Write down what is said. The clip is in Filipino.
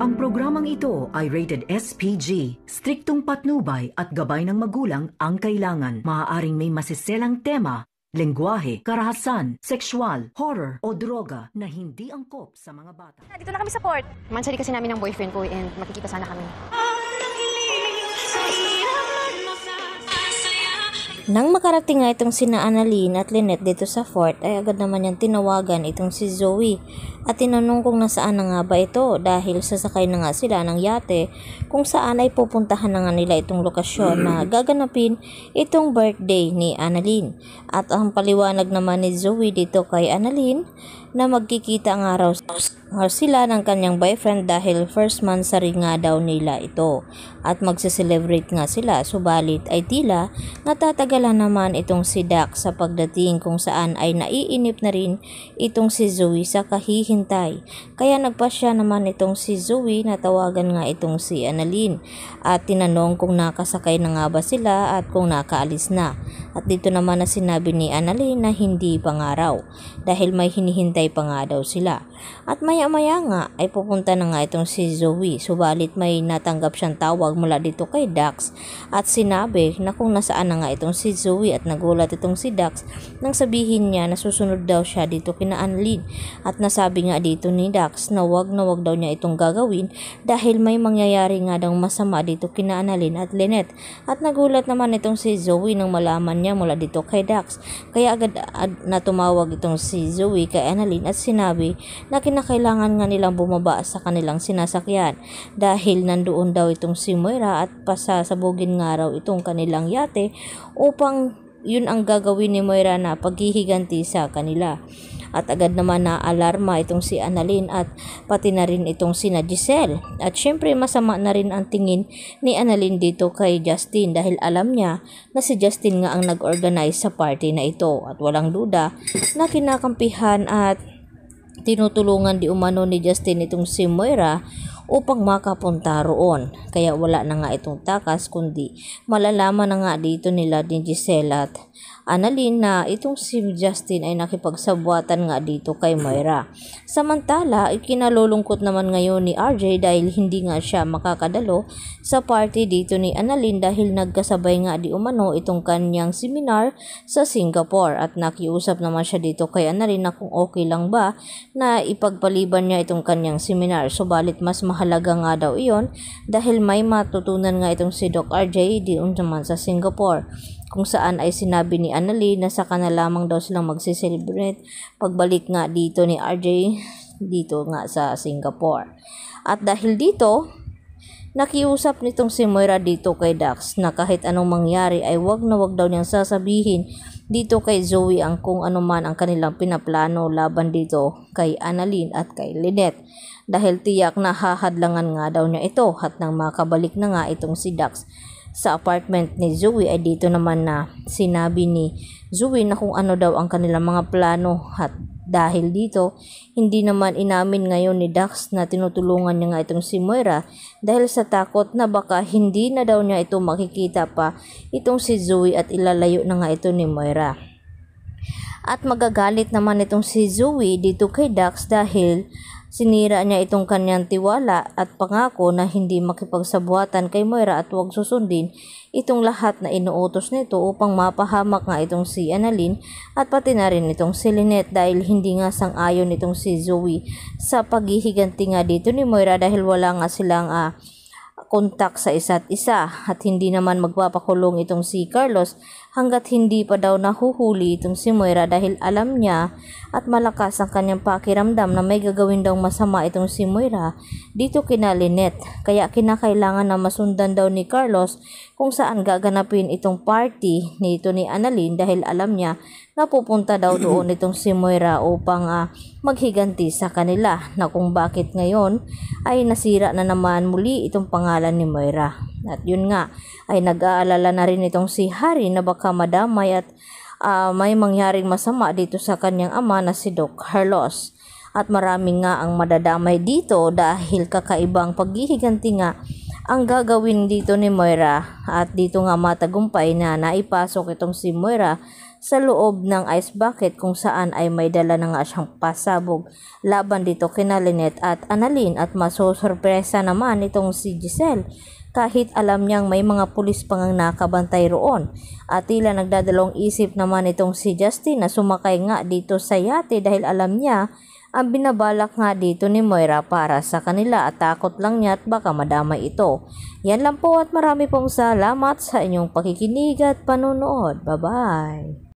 Ang programang ito ay rated SPG. Striktong patnubay at gabay ng magulang ang kailangan. Maaaring may masiselang tema, lengguwahe, karahasan, sexual, horror o droga na hindi angkop sa mga bata. Dito na kami sa port. Mansari kasi namin ang boyfriend ko and makikita sana kami. Ah! Nang makarating nga itong sina Annalyn at Lynette dito sa fort ay agad naman niyang tinawagan itong si Zoe at tinanong kung nasaan na nga ba ito dahil sasakay na nga sila ng yate kung saan ay pupuntahan na nga nila itong lokasyon na mm. gaganapin itong birthday ni Annalyn. At ang paliwanag naman ni Zoe dito kay Annalyn na magkikita nga raw sila ng kanyang boyfriend dahil first month sa ring daw nila ito at magsiselebrate nga sila subalit ay tila natatagalan naman itong si Dak sa pagdating kung saan ay naiinip na rin itong si Zoe sa kahihintay kaya nagpa siya naman itong si Zoe na tawagan nga itong si Annalyn at tinanong kung nakasakay na nga ba sila at kung nakaalis na at dito naman na sinabi ni Annalyn na hindi pa nga raw dahil may hinihintay pa nga daw sila at may Maya-maya nga ay pupunta na nga itong si Zoe subalit may natanggap siyang tawag mula dito kay Dax at sinabi na kung nasaan na nga itong si Zoe at nagulat itong si Dax nang sabihin niya na susunod daw siya dito kina Anlin at nasabi nga dito ni Dax na wag na wag daw niya itong gagawin dahil may mangyayari nga daw masama dito kina Annalyn at Lynette at nagulat naman itong si Zoe nang malaman niya mula dito kay Dax kaya agad na tumawag itong si Zoe kay Annalyn at sinabi na kinakailangan kailangan nga nilang bumaba sa kanilang sinasakyan dahil nandoon daw itong si Moira at pasasabugin nga raw itong kanilang yate upang yun ang gagawin ni Moira na paghihiganti sa kanila. At agad naman na alarma itong si Annalyn at pati na rin itong si na Giselle. At syempre masama na rin ang tingin ni Annalyn dito kay Justin dahil alam niya na si Justin nga ang nag-organize sa party na ito. At walang duda na kinakampihan at tinutulungan di umano ni Justin itong si Moira upang makapunta roon. Kaya wala na nga itong takas kundi malalaman na nga dito nila din Giselle at Annalyn na itong si Justin ay nakipagsabwatan nga dito kay Moira. Samantala, ikinalulungkot naman ngayon ni RJ dahil hindi nga siya makakadalo sa party dito ni Annalyn dahil nagkasabay nga di umano itong kanyang seminar sa Singapore at nakiusap naman siya dito kay Annalyn na kung okay lang ba na ipagpaliban niya itong kanyang seminar. Subalit mas mahal mahalaga nga daw iyon dahil may matutunan nga itong si Doc RJ diun naman sa Singapore kung saan ay sinabi ni Annalie na saka na lamang daw silang magsiselebrate pagbalik nga dito ni RJ dito nga sa Singapore. At dahil dito, Nakiusap nitong si Moira dito kay Dax na kahit anong mangyari ay wag na wag daw niyang sasabihin dito kay Zoe ang kung ano man ang kanilang pinaplano laban dito kay Annalyn at kay Lynette. Dahil tiyak na hahadlangan nga daw niya ito at nang makabalik na nga itong si Dax sa apartment ni Zoe ay dito naman na sinabi ni Zoe na kung ano daw ang kanilang mga plano at dahil dito, hindi naman inamin ngayon ni Dax na tinutulungan niya nga itong si Moira dahil sa takot na baka hindi na daw niya ito makikita pa itong si Zoe at ilalayo na nga ito ni Moira. At magagalit naman itong si Zoe dito kay Dax dahil Sinira niya itong kanyang tiwala at pangako na hindi makipagsabuatan kay Moira at huwag susundin itong lahat na inuutos nito upang mapahamak nga itong si Annalyn at pati na rin itong si Lynette dahil hindi nga sang-ayon itong si Zoe sa paghihiganti nga dito ni Moira dahil wala nga silang uh, kontak sa isa't isa at hindi naman magpapakulong itong si Carlos hanggat hindi pa daw nahuhuli itong si Moira dahil alam niya at malakas ang kanyang pakiramdam na may gagawin daw masama itong si Moira dito kina Lynette kaya kinakailangan na masundan daw ni Carlos kung saan gaganapin itong party nito ni Annalyn dahil alam niya na pupunta daw doon itong si Moira upang uh, maghiganti sa kanila na kung bakit ngayon ay nasira na naman muli itong pangalan pangalan ni Moira. At yun nga, ay nag-aalala na rin itong si Harry na baka madamay at uh, may mangyaring masama dito sa kanyang ama na si Doc Carlos. At marami nga ang madadamay dito dahil kakaibang paghihiganti nga ang gagawin dito ni Moira at dito nga matagumpay na naipasok itong si Moira sa loob ng ice bucket kung saan ay may dala na nga siyang pasabog. Laban dito kina Lynette at Annalyn at masosorpresa naman itong si Giselle kahit alam niyang may mga pulis pang nakabantay roon. At tila nagdadalong isip naman itong si Justin na sumakay nga dito sa yate dahil alam niya ang binabalak nga dito ni Moira para sa kanila at takot lang niya at baka madamay ito. Yan lang po at marami pong salamat sa inyong pakikinig at panonood. Bye-bye!